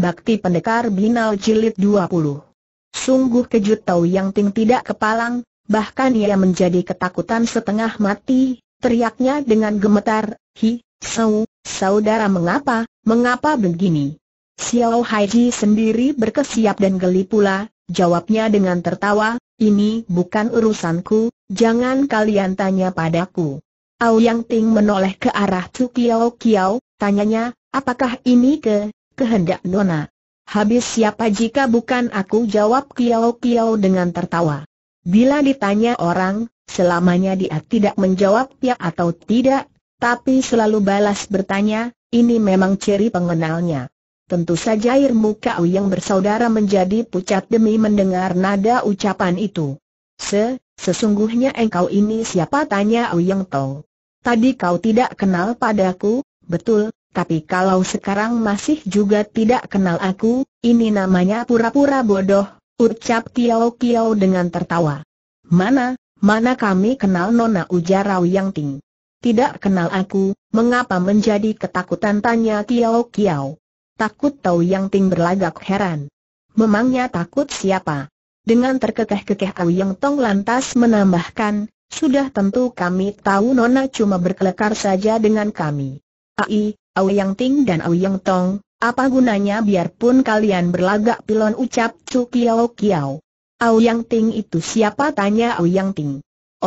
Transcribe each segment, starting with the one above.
Bakti Pendekar Binal Jilid 20 Sungguh kejut Tau Yang Ting tidak kepalang, bahkan ia menjadi ketakutan setengah mati, teriaknya dengan gemetar, Hi, Sau, saudara mengapa, mengapa begini? Xiao Haiji sendiri berkesiap dan geli pula, jawabnya dengan tertawa, ini bukan urusanku, jangan kalian tanya padaku. Au Yang Ting menoleh ke arah Chu Kiao Kiao, tanyanya, apakah ini ke kehendak Nona. Habis siapa jika bukan aku jawab kiau kiau dengan tertawa. Bila ditanya orang, selamanya dia tidak menjawab ya atau tidak, tapi selalu balas bertanya, ini memang ciri pengenalnya. Tentu saja air muka yang bersaudara menjadi pucat demi mendengar nada ucapan itu. Se, sesungguhnya engkau ini siapa tanya Uyang Tong. Tadi kau tidak kenal padaku, betul, tapi kalau sekarang masih juga tidak kenal aku, ini namanya pura-pura bodoh, ucap Tiao Kiao dengan tertawa. Mana, mana kami kenal Nona Ujarau yang ting. Tidak kenal aku, mengapa menjadi ketakutan tanya Tiao Kiao. Takut tahu yang ting berlagak heran. Memangnya takut siapa? Dengan terkekeh-kekeh Au Yang Tong lantas menambahkan, sudah tentu kami tahu Nona cuma berkelekar saja dengan kami. Ai, yang Ting dan Yang Tong, apa gunanya biarpun kalian berlagak pilon ucap Chu Kiao Kiao. Yang Ting itu siapa tanya Yang Ting.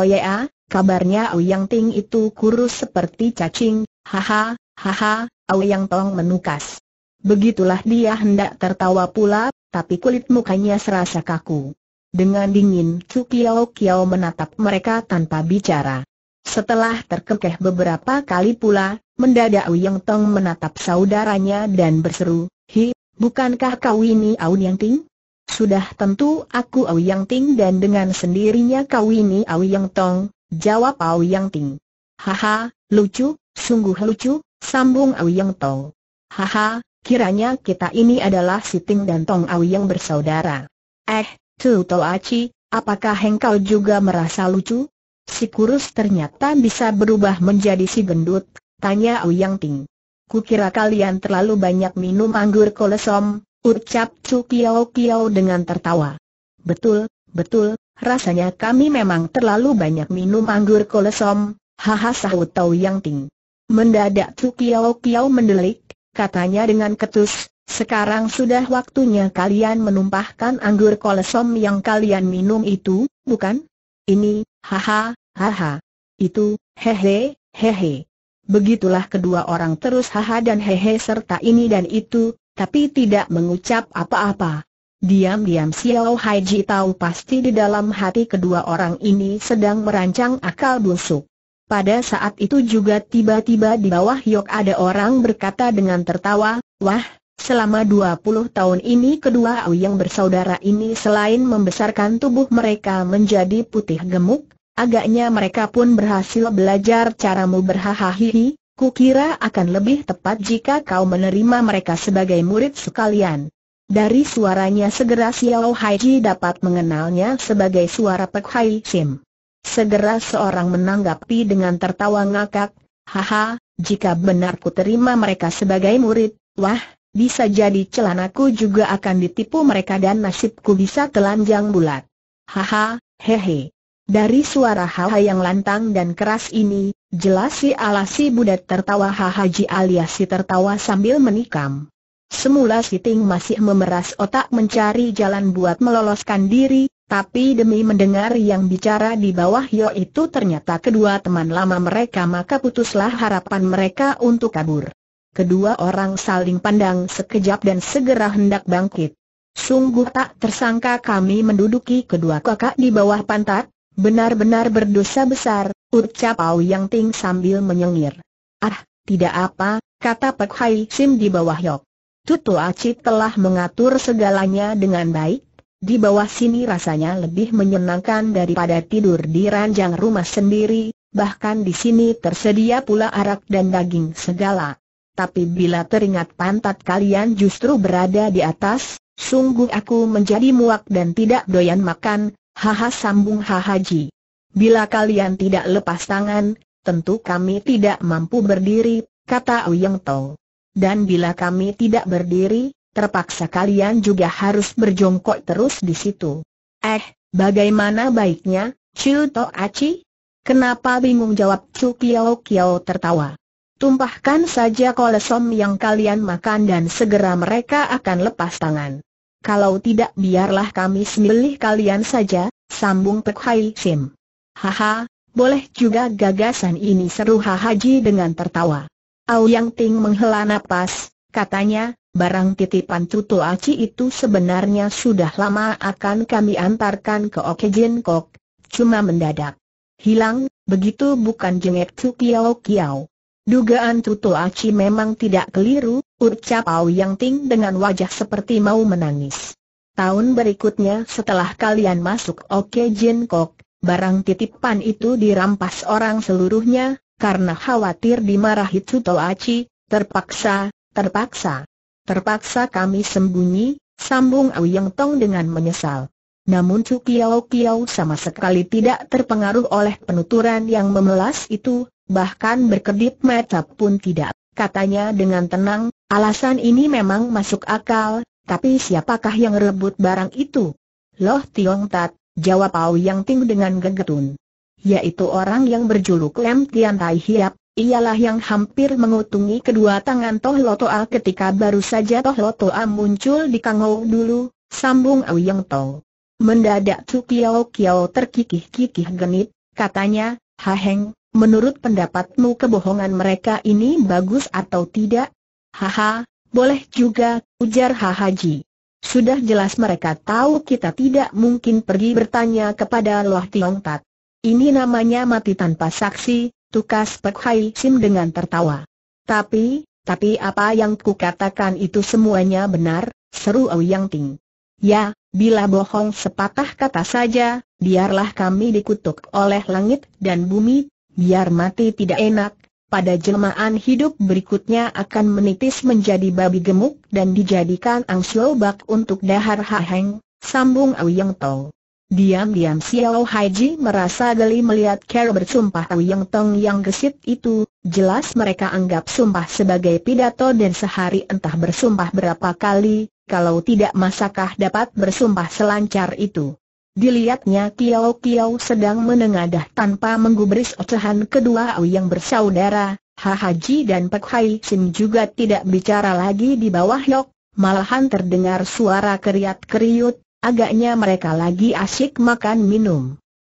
Oh ya, kabarnya Yang Ting itu kurus seperti cacing, haha, haha, Yang Tong menukas. Begitulah dia hendak tertawa pula, tapi kulit mukanya serasa kaku. Dengan dingin Chu Kiao Kiao menatap mereka tanpa bicara. Setelah terkekeh beberapa kali pula, Mendadak Auyang Tong menatap saudaranya dan berseru, Hi, bukankah kau ini Aun Yang Ting? Sudah tentu aku Auyang Ting dan dengan sendirinya kau ini Auyang Tong, jawab Auyang Ting. Haha, lucu, sungguh lucu, sambung Auyang Tong. Haha, kiranya kita ini adalah si Ting dan Tong Auyang bersaudara. Eh, Tu Aci, apakah engkau juga merasa lucu? Si kurus ternyata bisa berubah menjadi si gendut, Tanya Uyang Ting. Kukira kalian terlalu banyak minum anggur kolesom, ucap Chu Kiao Kiao dengan tertawa. Betul, betul, rasanya kami memang terlalu banyak minum anggur kolesom, haha sahut Tau Yang Ting. Mendadak Chu Kiao Kiao mendelik, katanya dengan ketus, sekarang sudah waktunya kalian menumpahkan anggur kolesom yang kalian minum itu, bukan? Ini, haha, haha. Itu, hehe, hehe. Begitulah kedua orang terus haha dan hehe serta ini dan itu, tapi tidak mengucap apa-apa. Diam-diam Xiao Haiji tahu pasti di dalam hati kedua orang ini sedang merancang akal busuk. Pada saat itu juga tiba-tiba di bawah Yok ada orang berkata dengan tertawa, Wah, selama 20 tahun ini kedua Au yang bersaudara ini selain membesarkan tubuh mereka menjadi putih gemuk, Agaknya mereka pun berhasil belajar caramu berhahahihi, kira akan lebih tepat jika kau menerima mereka sebagai murid sekalian. Dari suaranya segera Xiao Haiji dapat mengenalnya sebagai suara Pek Hai Sim. Segera seorang menanggapi dengan tertawa ngakak, haha, jika benar ku terima mereka sebagai murid, wah, bisa jadi celanaku juga akan ditipu mereka dan nasibku bisa telanjang bulat. Haha, hehe. Dari suara haha yang lantang dan keras ini, jelas si alasi budak tertawa hahaji alias si tertawa sambil menikam. Semula si Ting masih memeras otak mencari jalan buat meloloskan diri, tapi demi mendengar yang bicara di bawah Yo itu ternyata kedua teman lama mereka maka putuslah harapan mereka untuk kabur. Kedua orang saling pandang sekejap dan segera hendak bangkit. Sungguh tak tersangka kami menduduki kedua kakak di bawah pantat, Benar-benar berdosa besar, ucap Au Yang Ting sambil menyengir. Ah, tidak apa, kata Pek Hai Sim di bawah Yok. Tutu Aci telah mengatur segalanya dengan baik, di bawah sini rasanya lebih menyenangkan daripada tidur di ranjang rumah sendiri, bahkan di sini tersedia pula arak dan daging segala. Tapi bila teringat pantat kalian justru berada di atas, sungguh aku menjadi muak dan tidak doyan makan, Haha sambung hahaji. Bila kalian tidak lepas tangan, tentu kami tidak mampu berdiri, kata Uyeng Tong. Dan bila kami tidak berdiri, terpaksa kalian juga harus berjongkok terus di situ. Eh, bagaimana baiknya, Chiu To Aci? Kenapa bingung jawab Chu Kiao Kiao tertawa? Tumpahkan saja kolesom yang kalian makan dan segera mereka akan lepas tangan. Kalau tidak biarlah kami sembelih kalian saja, sambung Pek Hai Sim. Haha, boleh juga gagasan ini seru Haji dengan tertawa. Au Yang Ting menghela nafas, katanya, barang titipan Tutu Aci itu sebenarnya sudah lama akan kami antarkan ke Jin Kok, cuma mendadak. Hilang, begitu bukan jengek Tsu Kiao Kiao. Dugaan Tuto Aci memang tidak keliru, ucap Au Yang Ting dengan wajah seperti mau menangis. Tahun berikutnya setelah kalian masuk Oke Jin Kok, barang titipan itu dirampas orang seluruhnya, karena khawatir dimarahi Tutu Aci, terpaksa, terpaksa. Terpaksa kami sembunyi, sambung Au Yang Tong dengan menyesal. Namun Chu Kiao sama sekali tidak terpengaruh oleh penuturan yang memelas itu, bahkan berkedip mata pun tidak, katanya dengan tenang, alasan ini memang masuk akal, tapi siapakah yang rebut barang itu? Loh Tiong Tat, jawab Pau Yang Ting dengan gegetun. Yaitu orang yang berjuluk Lem Tian Tai Hiap, ialah yang hampir mengutungi kedua tangan Toh Lotoa ketika baru saja Toh Lotoa muncul di Kangou dulu, sambung Yang Tong. Mendadak Tu Kiao Kiao terkikih-kikih genit, katanya, Haheng, Menurut pendapatmu kebohongan mereka ini bagus atau tidak? Haha, boleh juga, ujar Hahaji. Sudah jelas mereka tahu kita tidak mungkin pergi bertanya kepada Loh Tiong Tat. Ini namanya mati tanpa saksi, tukas Pek Hai Sim dengan tertawa. Tapi, tapi apa yang ku katakan itu semuanya benar, seru Yang Ting. Ya, bila bohong sepatah kata saja, biarlah kami dikutuk oleh langit dan bumi, biar mati tidak enak, pada jelmaan hidup berikutnya akan menitis menjadi babi gemuk dan dijadikan bak untuk dahar haheng, sambung Auyang Tong. Diam-diam Xiao Haiji merasa geli melihat Carol bersumpah Auyang Tong yang gesit itu, jelas mereka anggap sumpah sebagai pidato dan sehari entah bersumpah berapa kali, kalau tidak masakah dapat bersumpah selancar itu. Dilihatnya Kiao Kiao sedang menengadah tanpa menggubris ocehan kedua awi yang bersaudara, Ha Haji dan Pek Hai Sim juga tidak bicara lagi di bawah Yok, malahan terdengar suara keriat-keriut, agaknya mereka lagi asyik makan minum.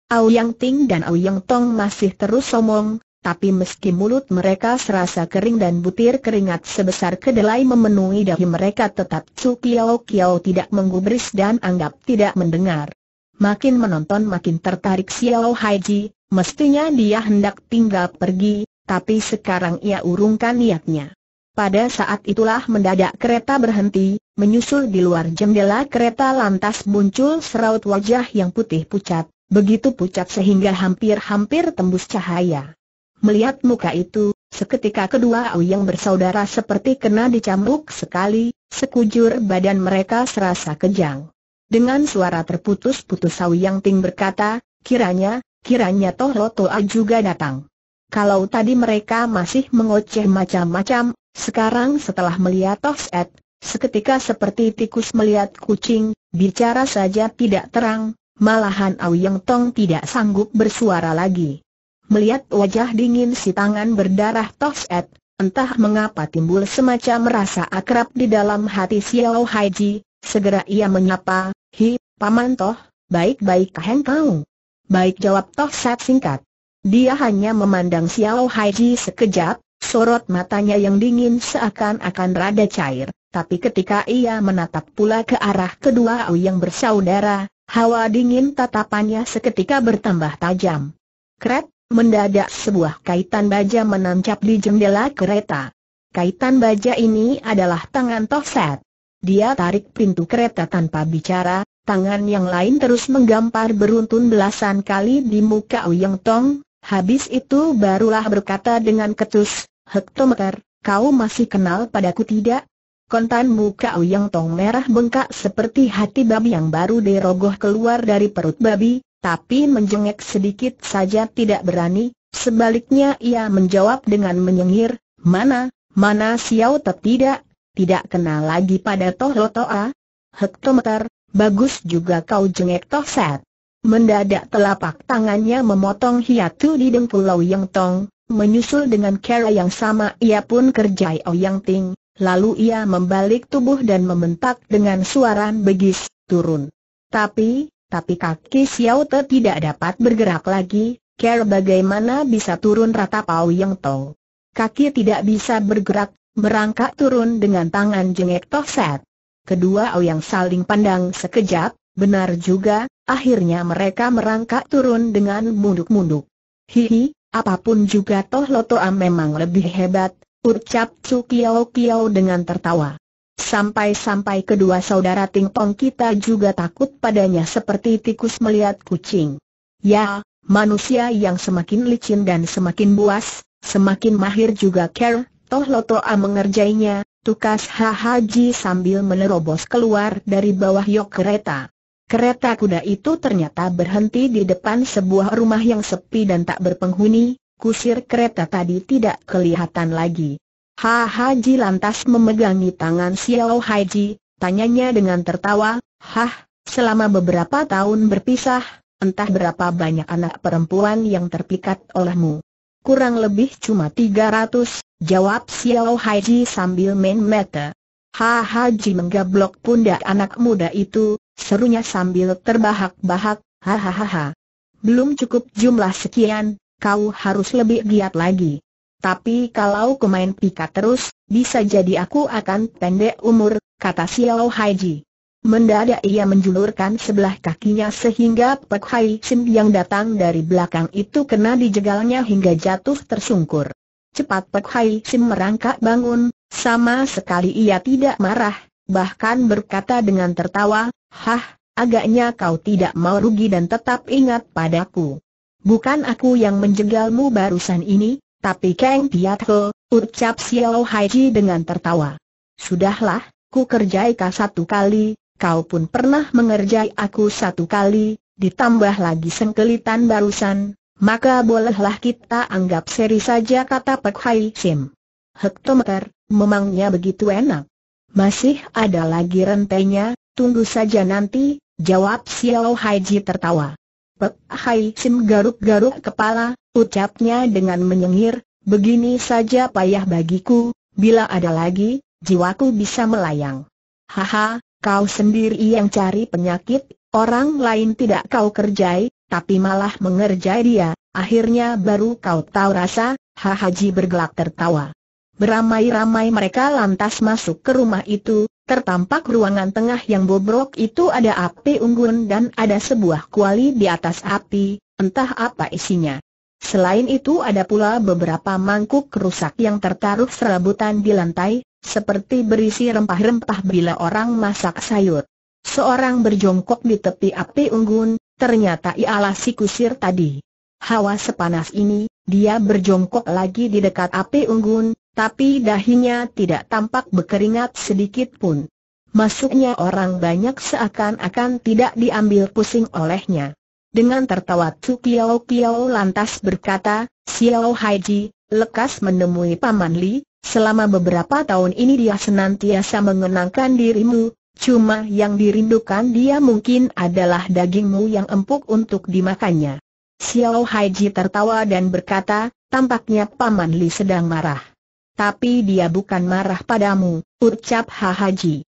Au Yang Ting dan Au Yang Tong masih terus somong, tapi meski mulut mereka serasa kering dan butir keringat sebesar kedelai memenuhi dahi mereka tetap cu Kiao Kiao tidak menggubris dan anggap tidak mendengar makin menonton makin tertarik Xiao Haiji, mestinya dia hendak tinggal pergi, tapi sekarang ia urungkan niatnya. Pada saat itulah mendadak kereta berhenti, menyusul di luar jendela kereta lantas muncul seraut wajah yang putih pucat, begitu pucat sehingga hampir-hampir tembus cahaya. Melihat muka itu, seketika kedua yang bersaudara seperti kena dicambuk sekali, sekujur badan mereka serasa kejang. Dengan suara terputus-putus Sau Yang Ting berkata, kiranya, kiranya Toh Lotoa juga datang. Kalau tadi mereka masih mengoceh macam-macam, sekarang setelah melihat Toh Set, seketika seperti tikus melihat kucing, bicara saja tidak terang, malahan Auyang Tong tidak sanggup bersuara lagi. Melihat wajah dingin si tangan berdarah Toh Set, Entah mengapa timbul semacam rasa akrab di dalam hati Xiao Haiji, segera ia menyapa, Hi, Paman Toh, baik baik Heng kau? Baik jawab Toh Set singkat. Dia hanya memandang Xiao Haiji sekejap, sorot matanya yang dingin seakan-akan rada cair, tapi ketika ia menatap pula ke arah kedua Au yang bersaudara, hawa dingin tatapannya seketika bertambah tajam. Kret, mendadak sebuah kaitan baja menancap di jendela kereta. Kaitan baja ini adalah tangan Toh Set. Dia tarik pintu kereta tanpa bicara, tangan yang lain terus menggampar beruntun belasan kali di muka Uyeng Tong, habis itu barulah berkata dengan ketus, Hektometer, kau masih kenal padaku tidak? Kontan muka Uyeng Tong merah bengkak seperti hati babi yang baru dirogoh keluar dari perut babi, tapi menjengek sedikit saja tidak berani, sebaliknya ia menjawab dengan menyengir, mana, mana Xiao Tep tidak, tidak kenal lagi pada Toh Lotoa? Hektometer, bagus juga kau jengek Toh Set. Mendadak telapak tangannya memotong hiatu di dengkul Lau Yang Tong, menyusul dengan cara yang sama ia pun kerjai Yang Ting, lalu ia membalik tubuh dan membentak dengan suara begis, turun. Tapi, tapi kaki Xiao Te tidak dapat bergerak lagi, Ker bagaimana bisa turun rata Pau Yang Tong. Kaki tidak bisa bergerak, merangkak turun dengan tangan jengek Tofet. Kedua yang saling pandang sekejap, benar juga, akhirnya mereka merangkak turun dengan munduk-munduk. Hihi, apapun juga Toh Lotoa memang lebih hebat, ucap Cu Kiao Kiao dengan tertawa. Sampai-sampai kedua saudara Tingpong kita juga takut padanya seperti tikus melihat kucing. Ya, manusia yang semakin licin dan semakin buas, semakin mahir juga care, Toh Lotoa mengerjainya, tukas Haji sambil menerobos keluar dari bawah yok kereta. Kereta kuda itu ternyata berhenti di depan sebuah rumah yang sepi dan tak berpenghuni, kusir kereta tadi tidak kelihatan lagi. Ha Haji lantas memegangi tangan Xiao Haji, tanyanya dengan tertawa, Hah, selama beberapa tahun berpisah, entah berapa banyak anak perempuan yang terpikat olehmu. Kurang lebih cuma 300, jawab Xiao Haiji sambil main mata. Ha Haji menggablok pundak anak muda itu, serunya sambil terbahak-bahak, hahaha. Belum cukup jumlah sekian, kau harus lebih giat lagi. Tapi kalau kau main pika terus, bisa jadi aku akan pendek umur, kata Xiao Haiji. Mendadak ia menjulurkan sebelah kakinya sehingga Pek Hai Sim yang datang dari belakang itu kena dijegalnya hingga jatuh tersungkur. Cepat Pek Hai Sim merangkak bangun, sama sekali ia tidak marah, bahkan berkata dengan tertawa, Hah, agaknya kau tidak mau rugi dan tetap ingat padaku. Bukan aku yang menjegalmu barusan ini, tapi Kang Tiat Ho, ucap Xiao Haiji dengan tertawa. Sudahlah, ku kerjai kau satu kali, kau pun pernah mengerjai aku satu kali, ditambah lagi sengkelitan barusan, maka bolehlah kita anggap seri saja kata Pek Hai Sim. Hektometer, memangnya begitu enak. Masih ada lagi rentenya, tunggu saja nanti, jawab Xiao Haiji tertawa. Pek Hai Sim garuk-garuk kepala, ucapnya dengan menyengir, begini saja payah bagiku, bila ada lagi, jiwaku bisa melayang. Haha, Kau sendiri yang cari penyakit, orang lain tidak kau kerjai, tapi malah mengerjai dia, akhirnya baru kau tahu rasa, ha Haji bergelak tertawa. Beramai-ramai mereka lantas masuk ke rumah itu, tertampak ruangan tengah yang bobrok itu ada api unggun dan ada sebuah kuali di atas api, entah apa isinya. Selain itu ada pula beberapa mangkuk rusak yang tertaruh serabutan di lantai, seperti berisi rempah-rempah bila orang masak sayur. Seorang berjongkok di tepi api unggun, ternyata ialah si kusir tadi. Hawa sepanas ini, dia berjongkok lagi di dekat api unggun, tapi dahinya tidak tampak berkeringat sedikit pun. Masuknya orang banyak seakan-akan tidak diambil pusing olehnya. Dengan tertawa Tsu Kiao lantas berkata, Siao Haiji, lekas menemui Paman Li, Selama beberapa tahun ini dia senantiasa mengenangkan dirimu, cuma yang dirindukan dia mungkin adalah dagingmu yang empuk untuk dimakannya. Xiao Haiji tertawa dan berkata, tampaknya Paman Li sedang marah. Tapi dia bukan marah padamu, ucap Ha Haji.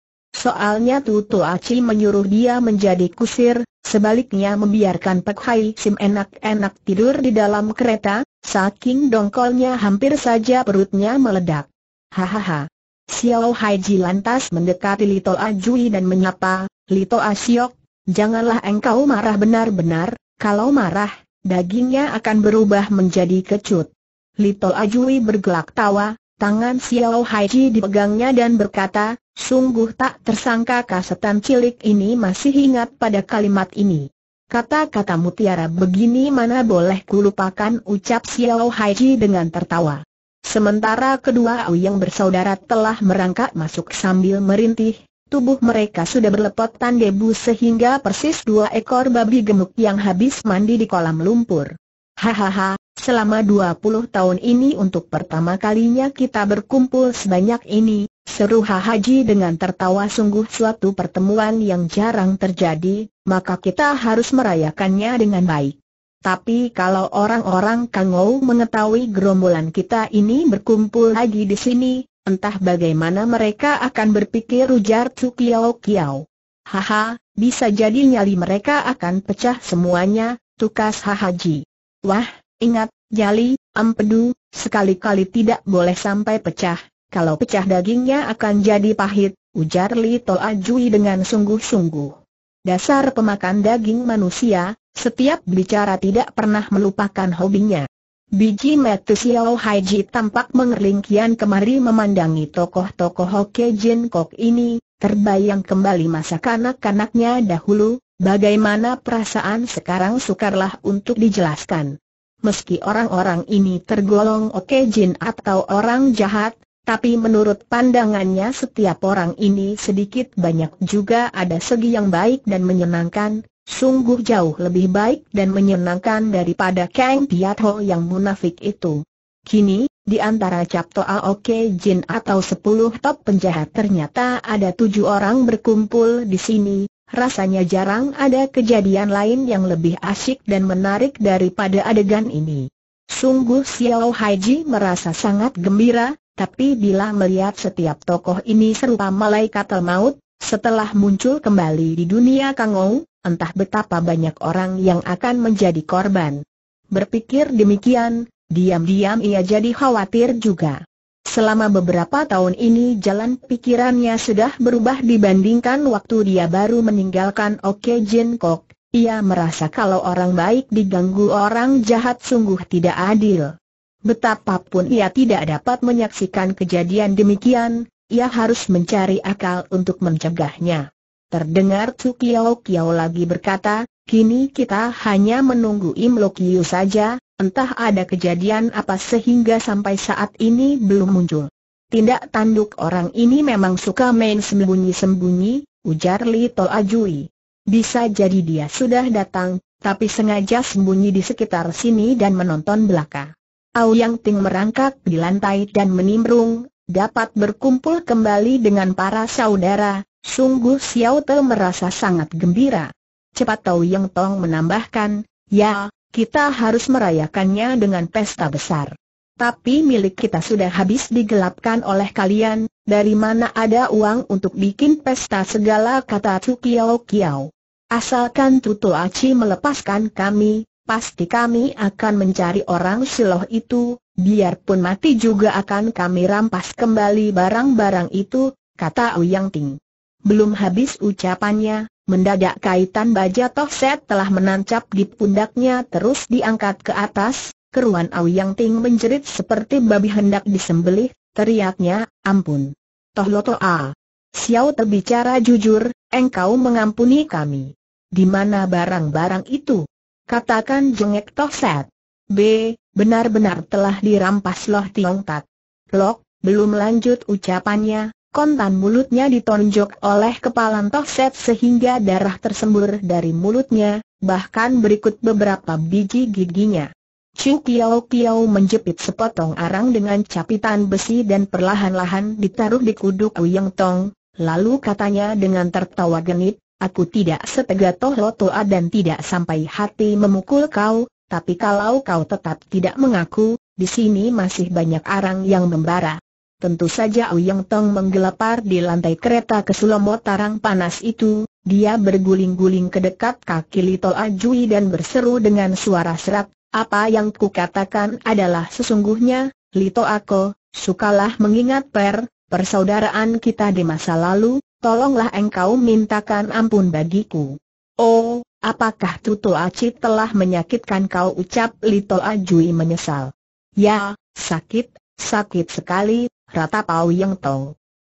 Soalnya Tutu Aci menyuruh dia menjadi kusir, sebaliknya membiarkan Pek Hai Sim enak-enak tidur di dalam kereta, saking dongkolnya hampir saja perutnya meledak. Hahaha. Xiao Hai Ji lantas mendekati Lito Ajui dan menyapa, Lito Asiok, janganlah engkau marah benar-benar, kalau marah, dagingnya akan berubah menjadi kecut. Lito Ajui bergelak tawa, Tangan Xiao Haiji dipegangnya dan berkata, sungguh tak tersangka kasetan cilik ini masih ingat pada kalimat ini. Kata-kata mutiara begini mana boleh kulupakan ucap Xiao Haiji dengan tertawa. Sementara kedua Auyang bersaudara telah merangkak masuk sambil merintih, tubuh mereka sudah berlepotan debu sehingga persis dua ekor babi gemuk yang habis mandi di kolam lumpur. Hahaha, Selama 20 tahun ini untuk pertama kalinya kita berkumpul sebanyak ini, seru Haji dengan tertawa sungguh suatu pertemuan yang jarang terjadi, maka kita harus merayakannya dengan baik. Tapi kalau orang-orang Kangou mengetahui gerombolan kita ini berkumpul lagi di sini, entah bagaimana mereka akan berpikir ujar Tsukiao Kiao. Haha, bisa jadi nyali mereka akan pecah semuanya, tukas Haji. Wah, ingat, jali, ampedu, sekali-kali tidak boleh sampai pecah, kalau pecah dagingnya akan jadi pahit, ujar Li Toa Jui dengan sungguh-sungguh. Dasar pemakan daging manusia, setiap bicara tidak pernah melupakan hobinya. Biji metu Xiao Haiji tampak mengerling kemari memandangi tokoh-tokoh Hoke Jin Kok ini, terbayang kembali masa kanak-kanaknya dahulu, bagaimana perasaan sekarang sukarlah untuk dijelaskan meski orang-orang ini tergolong oke jin atau orang jahat, tapi menurut pandangannya setiap orang ini sedikit banyak juga ada segi yang baik dan menyenangkan, sungguh jauh lebih baik dan menyenangkan daripada Kang Piat yang munafik itu. Kini, di antara Cap Toa Oke Jin atau 10 top penjahat ternyata ada tujuh orang berkumpul di sini, rasanya jarang ada kejadian lain yang lebih asyik dan menarik daripada adegan ini. Sungguh Xiao Haiji merasa sangat gembira, tapi bila melihat setiap tokoh ini serupa malaikat maut, setelah muncul kembali di dunia Kangou, entah betapa banyak orang yang akan menjadi korban. Berpikir demikian, diam-diam ia jadi khawatir juga. Selama beberapa tahun ini jalan pikirannya sudah berubah dibandingkan waktu dia baru meninggalkan Oke Jin Kok. Ia merasa kalau orang baik diganggu orang jahat sungguh tidak adil. Betapapun ia tidak dapat menyaksikan kejadian demikian, ia harus mencari akal untuk mencegahnya. Terdengar Tsukiao Kiao lagi berkata, kini kita hanya menunggu Im Lo saja, Entah ada kejadian apa sehingga sampai saat ini belum muncul. Tindak tanduk orang ini memang suka main sembunyi-sembunyi, ujar Li Ajui. Bisa jadi dia sudah datang, tapi sengaja sembunyi di sekitar sini dan menonton belaka. Au Yang Ting merangkak di lantai dan menimbrung, dapat berkumpul kembali dengan para saudara, sungguh Xiao Te merasa sangat gembira. Cepat Tau Yang Tong menambahkan, ya, kita harus merayakannya dengan pesta besar. Tapi milik kita sudah habis digelapkan oleh kalian, dari mana ada uang untuk bikin pesta segala kata Cu Kiao Kiao. Asalkan Tutu Aci melepaskan kami, pasti kami akan mencari orang siloh itu, biarpun mati juga akan kami rampas kembali barang-barang itu, kata Uyang Ting. Belum habis ucapannya, Mendadak kaitan baja Tohset telah menancap di pundaknya terus diangkat ke atas, keruan Auyang Ting menjerit seperti babi hendak disembelih, teriaknya, ampun. Toh Toh A. Xiao terbicara jujur, engkau mengampuni kami. Di mana barang-barang itu? Katakan jengek Tohset. B. Benar-benar telah dirampas Loh Tiong Tat. Lok, belum lanjut ucapannya, kontan mulutnya ditonjok oleh kepalan Tokset sehingga darah tersembur dari mulutnya, bahkan berikut beberapa biji giginya. Chu Kiao Kiao menjepit sepotong arang dengan capitan besi dan perlahan-lahan ditaruh di kuduk Wiyang Tong, lalu katanya dengan tertawa genit, Aku tidak setega Toh Lotoa dan tidak sampai hati memukul kau, tapi kalau kau tetap tidak mengaku, di sini masih banyak arang yang membara. Tentu saja Ouyang Tong menggelapar di lantai kereta ke Sulomo Tarang panas itu, dia berguling-guling ke dekat kaki Lito Ajui dan berseru dengan suara serak, apa yang ku katakan adalah sesungguhnya, Lito Ako, sukalah mengingat per, persaudaraan kita di masa lalu, tolonglah engkau mintakan ampun bagiku. Oh, apakah Tutu Aci telah menyakitkan kau ucap Lito Ajui menyesal. Ya, sakit, sakit sekali, rata Pau Yang Tong.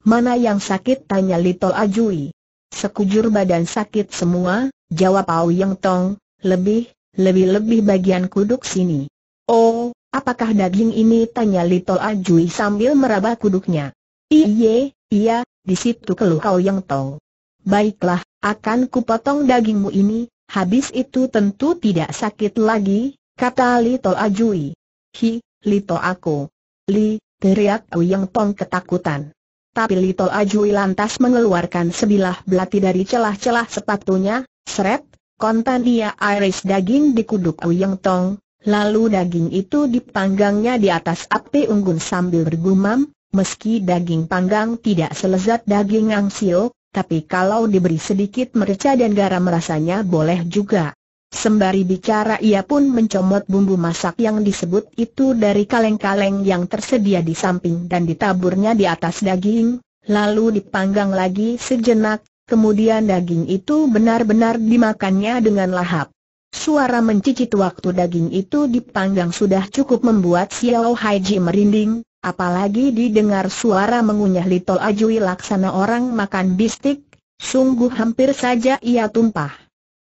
Mana yang sakit tanya Lito Ajui. Sekujur badan sakit semua, jawab Pau Yang Tong, lebih, lebih-lebih bagian kuduk sini. Oh, apakah daging ini tanya Lito Ajui sambil meraba kuduknya. Iye, iya, di situ keluh Pau Yang Tong. Baiklah, akan kupotong dagingmu ini, habis itu tentu tidak sakit lagi, kata Lito Ajui. Hi, Lito aku. Li, teriak Uyeng Tong ketakutan. Tapi Lito Ajui lantas mengeluarkan sebilah belati dari celah-celah sepatunya, seret, kontan dia iris daging di kuduk Uyeng Tong, lalu daging itu dipanggangnya di atas api unggun sambil bergumam, meski daging panggang tidak selezat daging angsio, tapi kalau diberi sedikit merica dan garam rasanya boleh juga. Sembari bicara ia pun mencomot bumbu masak yang disebut itu dari kaleng-kaleng yang tersedia di samping dan ditaburnya di atas daging, lalu dipanggang lagi sejenak, kemudian daging itu benar-benar dimakannya dengan lahap. Suara mencicit waktu daging itu dipanggang sudah cukup membuat Xiao Haiji merinding, apalagi didengar suara mengunyah Little Ajui laksana orang makan bistik, sungguh hampir saja ia tumpah.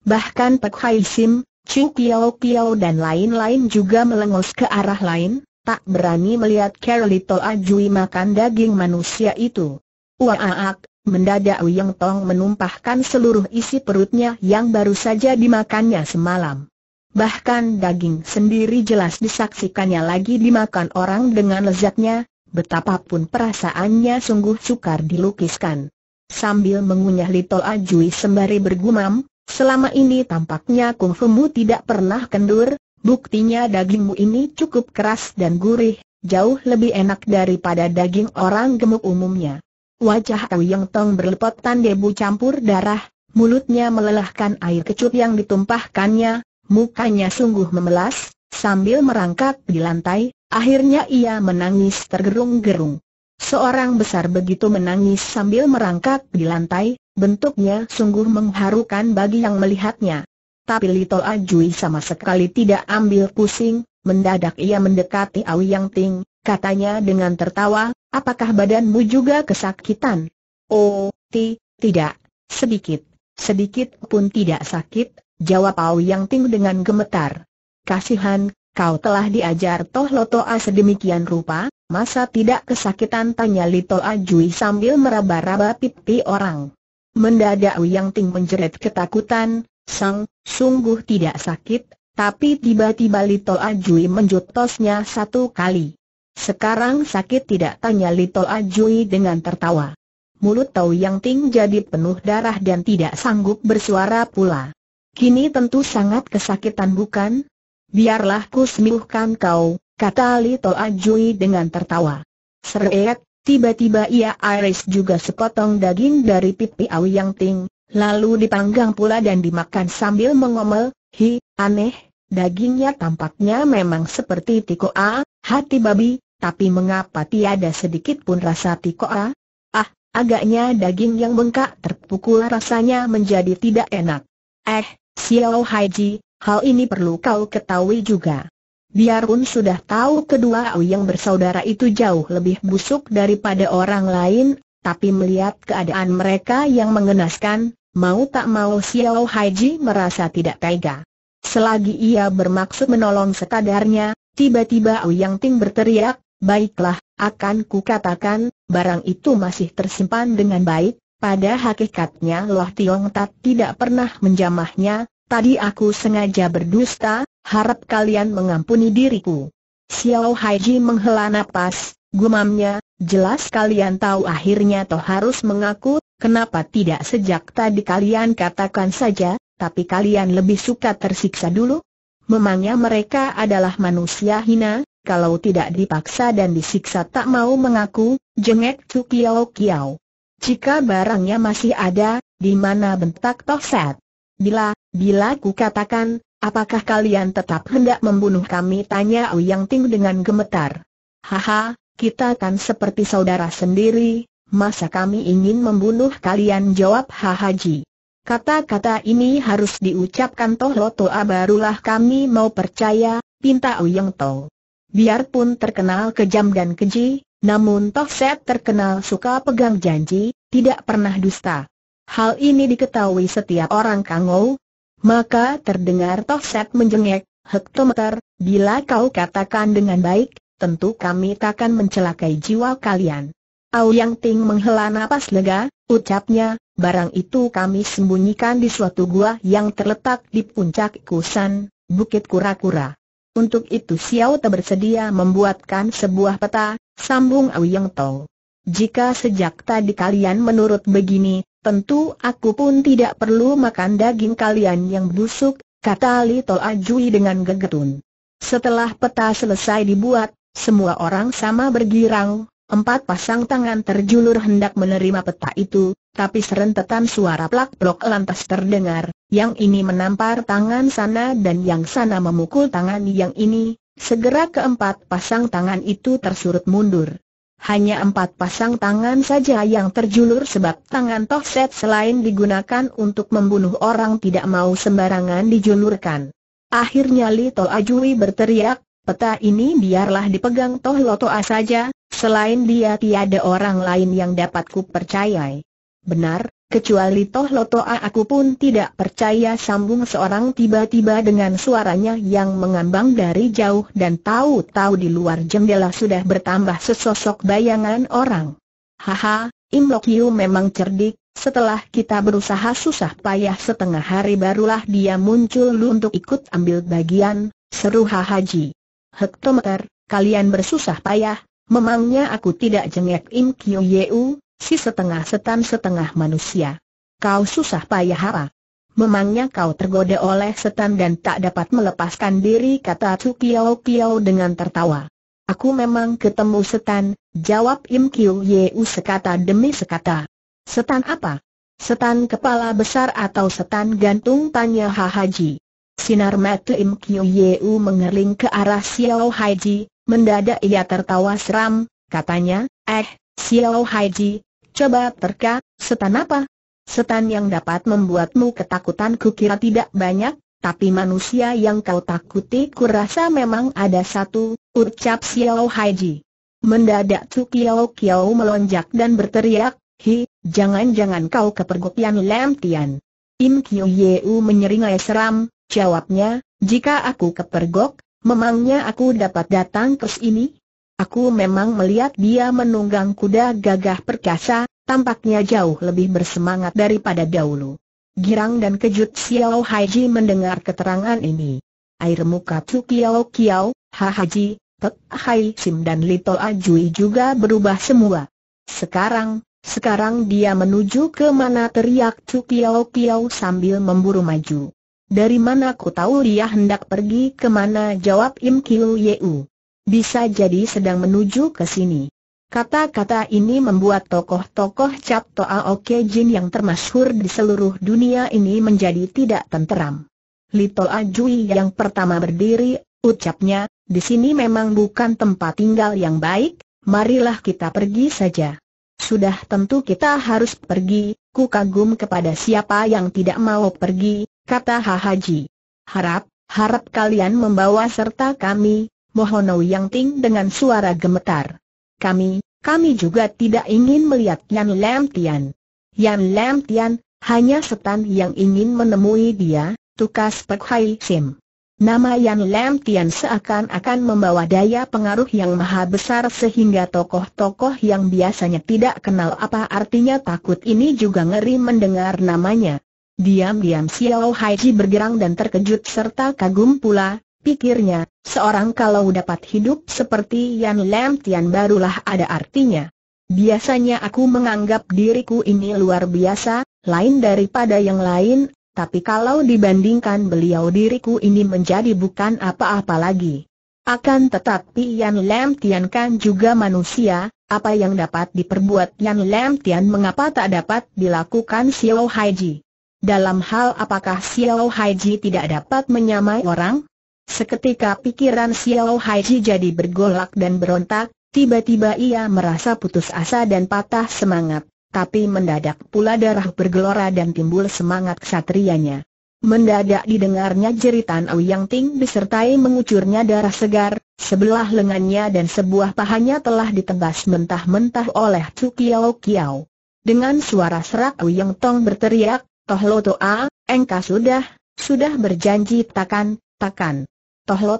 Bahkan Pek Hai Sim, Chu Piao Piao dan lain-lain juga melengos ke arah lain, tak berani melihat Carlito Ajui makan daging manusia itu. Waaak, mendadak Uyeng Tong menumpahkan seluruh isi perutnya yang baru saja dimakannya semalam. Bahkan daging sendiri jelas disaksikannya lagi dimakan orang dengan lezatnya, betapapun perasaannya sungguh sukar dilukiskan. Sambil mengunyah Lito Ajui sembari bergumam, Selama ini tampaknya kungfumu tidak pernah kendur, buktinya dagingmu ini cukup keras dan gurih, jauh lebih enak daripada daging orang gemuk umumnya. Wajah Kau Yang Tong berlepotan debu campur darah, mulutnya melelahkan air kecut yang ditumpahkannya, mukanya sungguh memelas, sambil merangkak di lantai, akhirnya ia menangis tergerung-gerung. Seorang besar begitu menangis sambil merangkak di lantai, bentuknya sungguh mengharukan bagi yang melihatnya. Tapi Lito Ajui sama sekali tidak ambil pusing, mendadak ia mendekati Awi Yang Ting, katanya dengan tertawa, apakah badanmu juga kesakitan? Oh, ti, tidak, sedikit, sedikit pun tidak sakit, jawab Awi Yang Ting dengan gemetar. Kasihan, kau telah diajar Toh Lotoa sedemikian rupa, masa tidak kesakitan tanya Lito Ajui sambil meraba-raba pipi orang. Mendadak Wiyang Ting menjerit ketakutan, Sang, sungguh tidak sakit, tapi tiba-tiba Lito Ajui menjutosnya satu kali. Sekarang sakit tidak tanya Lito Ajui dengan tertawa. Mulut Tau Yang Ting jadi penuh darah dan tidak sanggup bersuara pula. Kini tentu sangat kesakitan bukan? Biarlah ku sembuhkan kau, kata Lito Ajui dengan tertawa. Seret, Tiba-tiba ia iris juga sepotong daging dari pipi awi yang ting, lalu dipanggang pula dan dimakan sambil mengomel, hi, aneh, dagingnya tampaknya memang seperti tiko a, hati babi, tapi mengapa tiada sedikit pun rasa tiko a? Ah, agaknya daging yang bengkak terpukul rasanya menjadi tidak enak. Eh, Xiao Haiji, hal ini perlu kau ketahui juga. Biarpun sudah tahu kedua yang bersaudara itu jauh lebih busuk daripada orang lain, tapi melihat keadaan mereka yang mengenaskan, mau tak mau Xiao Haiji merasa tidak tega. Selagi ia bermaksud menolong sekadarnya, tiba-tiba Yang Ting berteriak, Baiklah, akan kukatakan, barang itu masih tersimpan dengan baik, pada hakikatnya Loh Tiong Tat tidak pernah menjamahnya, tadi aku sengaja berdusta, harap kalian mengampuni diriku. Xiao Haiji menghela napas, gumamnya, jelas kalian tahu akhirnya toh harus mengaku, kenapa tidak sejak tadi kalian katakan saja, tapi kalian lebih suka tersiksa dulu? Memangnya mereka adalah manusia hina, kalau tidak dipaksa dan disiksa tak mau mengaku, jengek Cu Kiao Kiao. Jika barangnya masih ada, di mana bentak Toset? Bila, bila ku katakan, Apakah kalian tetap hendak membunuh kami? Tanya Uyang Ting dengan gemetar. Haha, kita kan seperti saudara sendiri, masa kami ingin membunuh kalian? Jawab Hahaji. Kata-kata ini harus diucapkan Toh Lotoa barulah kami mau percaya, pinta Uyang Toh. Biarpun terkenal kejam dan keji, namun Toh Set terkenal suka pegang janji, tidak pernah dusta. Hal ini diketahui setiap orang Kangou, maka terdengar Tofset menjengek, Hektometer, bila kau katakan dengan baik, tentu kami takkan mencelakai jiwa kalian. Au Yang Ting menghela napas lega, ucapnya, barang itu kami sembunyikan di suatu gua yang terletak di puncak Kusan, Bukit Kura-Kura. Untuk itu Xiao Te bersedia membuatkan sebuah peta, sambung Au Yang Tong. Jika sejak tadi kalian menurut begini, Tentu aku pun tidak perlu makan daging kalian yang busuk, kata Li Tol Ajui dengan gegetun. Setelah peta selesai dibuat, semua orang sama bergirang, empat pasang tangan terjulur hendak menerima peta itu, tapi serentetan suara plak-plok lantas terdengar, yang ini menampar tangan sana dan yang sana memukul tangan yang ini, segera keempat pasang tangan itu tersurut mundur hanya empat pasang tangan saja yang terjulur sebab tangan Tohset selain digunakan untuk membunuh orang tidak mau sembarangan dijulurkan. Akhirnya Lito Ajui berteriak, peta ini biarlah dipegang Toh Lotoa saja, selain dia tiada orang lain yang dapat kupercayai. Benar, kecuali Toh Lotoa aku pun tidak percaya sambung seorang tiba-tiba dengan suaranya yang mengambang dari jauh dan tahu-tahu di luar jendela sudah bertambah sesosok bayangan orang. Haha, Im Lok Yu memang cerdik, setelah kita berusaha susah payah setengah hari barulah dia muncul lu untuk ikut ambil bagian, seru Haji. Hektometer, kalian bersusah payah, memangnya aku tidak jengek Im Kyu Yeu, Si setengah setan setengah manusia. Kau susah payah apa? Memangnya kau tergoda oleh setan dan tak dapat melepaskan diri kata Tsu Kiao Kiao dengan tertawa. Aku memang ketemu setan, jawab Im Kiu Yeu sekata demi sekata. Setan apa? Setan kepala besar atau setan gantung tanya Ha Haji. Sinar mata Im Kiu Yeu mengerling ke arah Xiao Haji, mendadak ia tertawa seram, katanya, eh, Xiao Haiji, coba terka, setan apa? Setan yang dapat membuatmu ketakutan kukira tidak banyak, tapi manusia yang kau takuti kurasa memang ada satu, ucap Xiao Haiji. Mendadak Cu Kiao Kiao melonjak dan berteriak, Hi, jangan-jangan kau kepergok yang Lam Tian. Im Kiu Yeu menyeringai seram, jawabnya, jika aku kepergok, memangnya aku dapat datang ke sini? Aku memang melihat dia menunggang kuda gagah perkasa, tampaknya jauh lebih bersemangat daripada dahulu. Girang dan kejut Xiao Haiji mendengar keterangan ini. Air muka Tu Kiao Kiao, Ha Haji, Pek Hai Sim dan Lito Ajui juga berubah semua. Sekarang, sekarang dia menuju ke mana teriak Tu Kiao Kiao sambil memburu maju. Dari mana ku tahu dia hendak pergi ke mana jawab Im Kiu Yeu. Bisa jadi sedang menuju ke sini. Kata-kata ini membuat tokoh-tokoh Cap Toa Oke Jin yang termasyhur di seluruh dunia ini menjadi tidak tenteram. Lito Ajui yang pertama berdiri, ucapnya, di sini memang bukan tempat tinggal yang baik, marilah kita pergi saja. Sudah tentu kita harus pergi, ku kagum kepada siapa yang tidak mau pergi, kata Haji. Harap, harap kalian membawa serta kami, Mohono Yang Ting dengan suara gemetar. Kami, kami juga tidak ingin melihat Yan Lam Tian. Yan Lam Tian, hanya setan yang ingin menemui dia, tukas Pek Hai Sim. Nama Yan Lam Tian seakan-akan membawa daya pengaruh yang maha besar sehingga tokoh-tokoh yang biasanya tidak kenal apa artinya takut ini juga ngeri mendengar namanya. Diam-diam Xiao Haiji bergerak dan terkejut serta kagum pula, Pikirnya, seorang kalau dapat hidup seperti Yan Lam Tian barulah ada artinya. Biasanya aku menganggap diriku ini luar biasa, lain daripada yang lain, tapi kalau dibandingkan beliau diriku ini menjadi bukan apa-apa lagi. Akan tetapi Yan Lam Tian kan juga manusia, apa yang dapat diperbuat Yan Lam Tian mengapa tak dapat dilakukan Xiao Haiji? Dalam hal apakah Xiao Haiji tidak dapat menyamai orang? Seketika pikiran Xiao Haiji jadi bergolak dan berontak, tiba-tiba ia merasa putus asa dan patah semangat, tapi mendadak pula darah bergelora dan timbul semangat kesatrianya. Mendadak didengarnya jeritan Ouyang Ting disertai mengucurnya darah segar, sebelah lengannya dan sebuah pahanya telah ditebas mentah-mentah oleh Chu Kiao Kiao. Dengan suara serak Ouyang Tong berteriak, Toh Lo Toa, engkau sudah, sudah berjanji takkan, takkan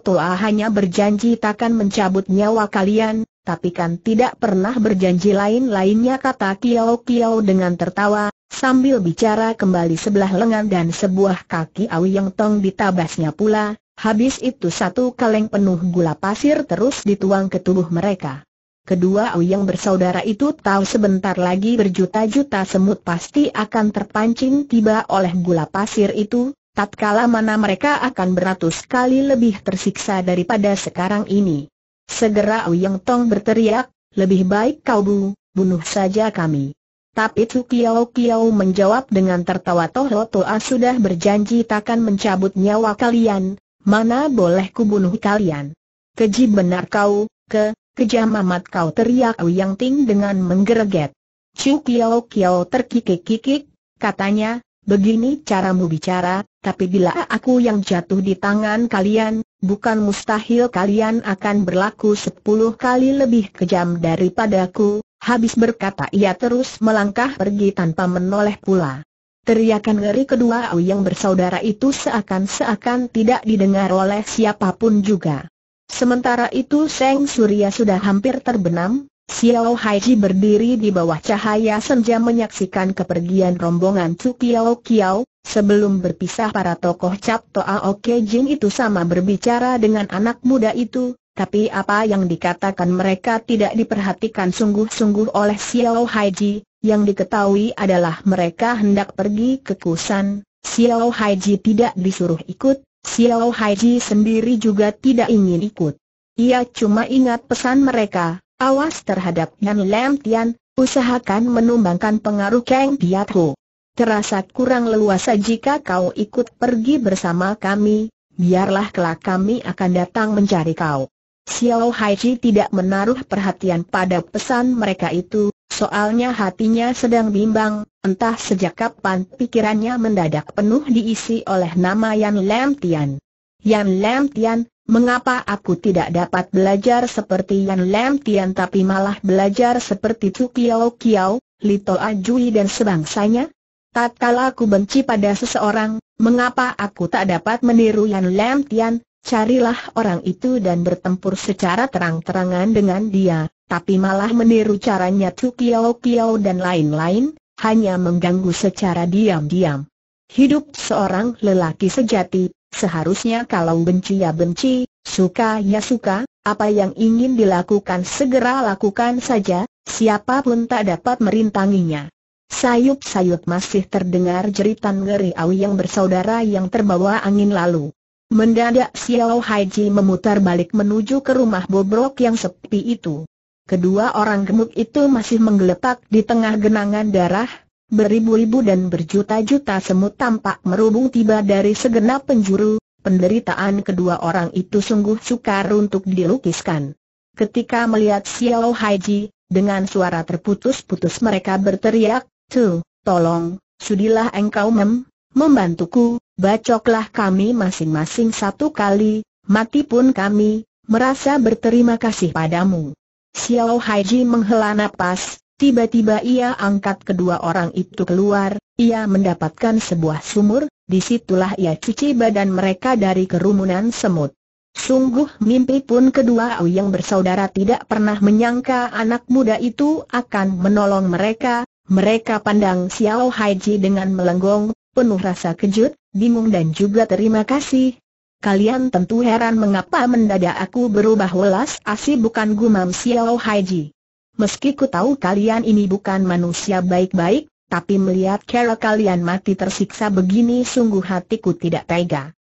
tua hanya berjanji takkan mencabut nyawa kalian, tapi kan tidak pernah berjanji lain-lainnya kata Kiao Kiao dengan tertawa, sambil bicara kembali sebelah lengan dan sebuah kaki Awi Yang Tong ditabasnya pula, habis itu satu kaleng penuh gula pasir terus dituang ke tubuh mereka. Kedua Awi yang bersaudara itu tahu sebentar lagi berjuta-juta semut pasti akan terpancing tiba oleh gula pasir itu, tatkala mana mereka akan beratus kali lebih tersiksa daripada sekarang ini. Segera Uyeng Tong berteriak, lebih baik kau bu, bunuh saja kami. Tapi Tu Kiao Kiao menjawab dengan tertawa Toho Toa sudah berjanji takkan mencabut nyawa kalian, mana boleh kubunuh kalian. Keji benar kau, ke, kejam amat kau teriak Uyang Ting dengan menggereget. Chu Kiao Kiao terkikik-kikik, katanya, begini caramu bicara, tapi bila aku yang jatuh di tangan kalian, bukan mustahil kalian akan berlaku sepuluh kali lebih kejam daripada aku. habis berkata ia terus melangkah pergi tanpa menoleh pula. Teriakan ngeri kedua Au yang bersaudara itu seakan-seakan tidak didengar oleh siapapun juga. Sementara itu Seng Surya sudah hampir terbenam, Xiao Haiji berdiri di bawah cahaya senja menyaksikan kepergian rombongan Chu Kiao Kiao, sebelum berpisah para tokoh Cap Toa Oke Jin itu sama berbicara dengan anak muda itu, tapi apa yang dikatakan mereka tidak diperhatikan sungguh-sungguh oleh Xiao Haiji, yang diketahui adalah mereka hendak pergi ke Kusan, Xiao Haiji tidak disuruh ikut, Xiao Haiji sendiri juga tidak ingin ikut. Ia cuma ingat pesan mereka, Awas terhadap Nyan Lam Tian, usahakan menumbangkan pengaruh Kang Biatku. Terasa kurang leluasa jika kau ikut pergi bersama kami, biarlah kelak kami akan datang mencari kau. Xiao Haiji tidak menaruh perhatian pada pesan mereka itu, soalnya hatinya sedang bimbang, entah sejak kapan pikirannya mendadak penuh diisi oleh nama Yan Lam Tian. Yan Lam Tian, Mengapa aku tidak dapat belajar seperti Yan Lam Tian tapi malah belajar seperti Tu Kiao Kiao, Lito Ajui dan sebangsanya? Tatkala aku benci pada seseorang, mengapa aku tak dapat meniru Yan Lam Tian? Carilah orang itu dan bertempur secara terang-terangan dengan dia, tapi malah meniru caranya Tu Kiao Kiao dan lain-lain, hanya mengganggu secara diam-diam. Hidup seorang lelaki sejati, Seharusnya kalau benci ya benci, suka ya suka, apa yang ingin dilakukan segera lakukan saja, siapapun tak dapat merintanginya. Sayup-sayup masih terdengar jeritan ngeri awi yang bersaudara yang terbawa angin lalu. Mendadak Xiao Haiji memutar balik menuju ke rumah bobrok yang sepi itu. Kedua orang gemuk itu masih menggeletak di tengah genangan darah, Beribu-ribu dan berjuta-juta semut tampak merubung tiba dari segenap penjuru, penderitaan kedua orang itu sungguh sukar untuk dilukiskan. Ketika melihat Xiao Haiji, dengan suara terputus-putus mereka berteriak, Tu, tolong, sudilah engkau mem, membantuku, bacoklah kami masing-masing satu kali, mati pun kami, merasa berterima kasih padamu. Xiao Haiji menghela napas, Tiba-tiba ia angkat kedua orang itu keluar, ia mendapatkan sebuah sumur, disitulah ia cuci badan mereka dari kerumunan semut. Sungguh mimpi pun kedua yang bersaudara tidak pernah menyangka anak muda itu akan menolong mereka, mereka pandang Xiao Haiji dengan melenggong, penuh rasa kejut, bingung dan juga terima kasih. Kalian tentu heran mengapa mendadak aku berubah welas asih bukan gumam Xiao Haiji meski ku tahu kalian ini bukan manusia baik-baik, tapi melihat cara kalian mati tersiksa begini sungguh hatiku tidak tega.